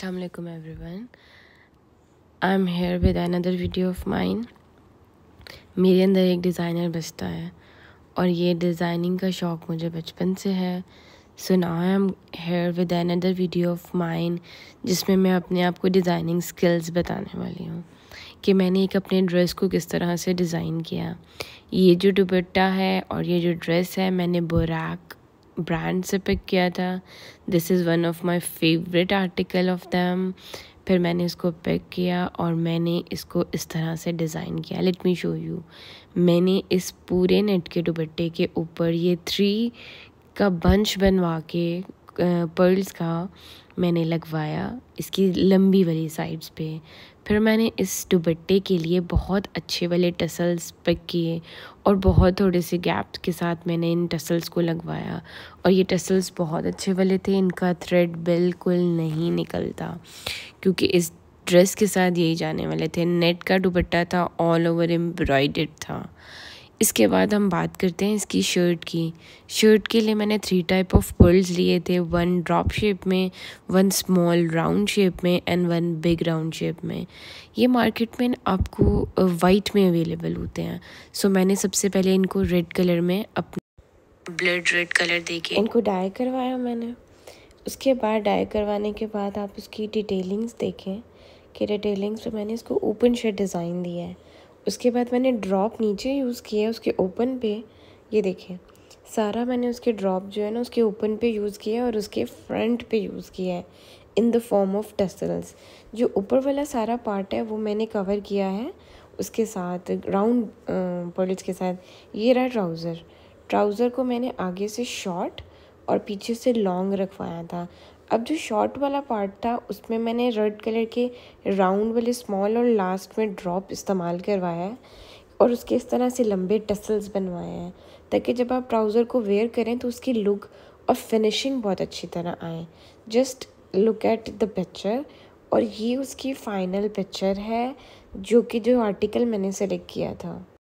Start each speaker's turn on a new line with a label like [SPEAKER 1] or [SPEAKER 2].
[SPEAKER 1] every everyone I am here with an other video of mind मेरे अंदर एक designer बचता है और ये डिज़ाइनिंग का शौक़ मुझे बचपन से है सो ना I am here with an other video of mine जिसमें मैं अपने आप को डिज़ाइनिंग स्किल्स बताने वाली हूँ कि मैंने एक अपने ड्रेस को किस तरह से डिज़ाइन किया ये जो दुपट्टा है और ये जो ड्रेस है मैंने बुराक ब्रांड से पिक किया था this is one of my favourite article of them फिर मैंने इसको पिक किया और मैंने इसको इस तरह से डिज़ाइन किया लेट मी शो यू मैंने इस पूरे नेट के दुपट्टे के ऊपर ये थ्री का बंच बनवा के पर्ल्स का मैंने लगवाया इसकी लंबी वाली साइड्स पे फिर मैंने इस दुबट्टे के लिए बहुत अच्छे वाले टसल्स पिक किए और बहुत थोड़े से गैप्स के साथ मैंने इन टसल्स को लगवाया और ये टसल्स बहुत अच्छे वाले थे इनका थ्रेड बिल्कुल नहीं निकलता क्योंकि इस ड्रेस के साथ यही जाने वाले थे नेट का दुबट्टा था ऑल ओवर एम्ब्रॉयड था इसके बाद हम बात करते हैं इसकी शर्ट की शर्ट के लिए मैंने थ्री टाइप ऑफ पर्ल्स लिए थे वन ड्रॉप शेप में वन स्मॉल राउंड शेप में and one big round shape में ये मार्केट में आपको वाइट में अवेलेबल होते हैं सो so, मैंने सबसे पहले इनको रेड कलर में अपने ब्लड रेड कलर दे के इनको डाई करवाया मैंने उसके बाद डाई करवाने के बाद आप उसकी डिटेलिंग्स देखें कि डिटेलिंग्स पर मैंने इसको ओपन शर्ट डिज़ाइन दिया है उसके बाद मैंने ड्रॉप नीचे यूज़ किया उसके ओपन पे ये देखें सारा मैंने उसके ड्रॉप जो है ना उसके ओपन पे यूज़ किया और उसके फ्रंट पे यूज़ किया है in the form of tassels जो ऊपर वाला सारा पार्ट है वो मैंने कवर किया है उसके साथ राउंड पर्ल्स के साथ ये रहा ट्राउज़र ट्राउज़र को मैंने आगे से शॉर्ट और पीछे से लॉन्ग रखवाया था अब जो शॉर्ट वाला पार्ट था उसमें मैंने रेड कलर के राउंड वाले स्मॉल और लास्ट में ड्रॉप इस्तेमाल करवाया है और उसके इस तरह से लंबे टसल्स बनवाए हैं ताकि जब आप ट्राउज़र को वेयर करें तो उसकी लुक और फिनिशिंग बहुत अच्छी तरह आए just look at the picture और ये उसकी फ़ाइनल पिक्चर है जो कि जो आर्टिकल मैंने सेलेक्ट किया था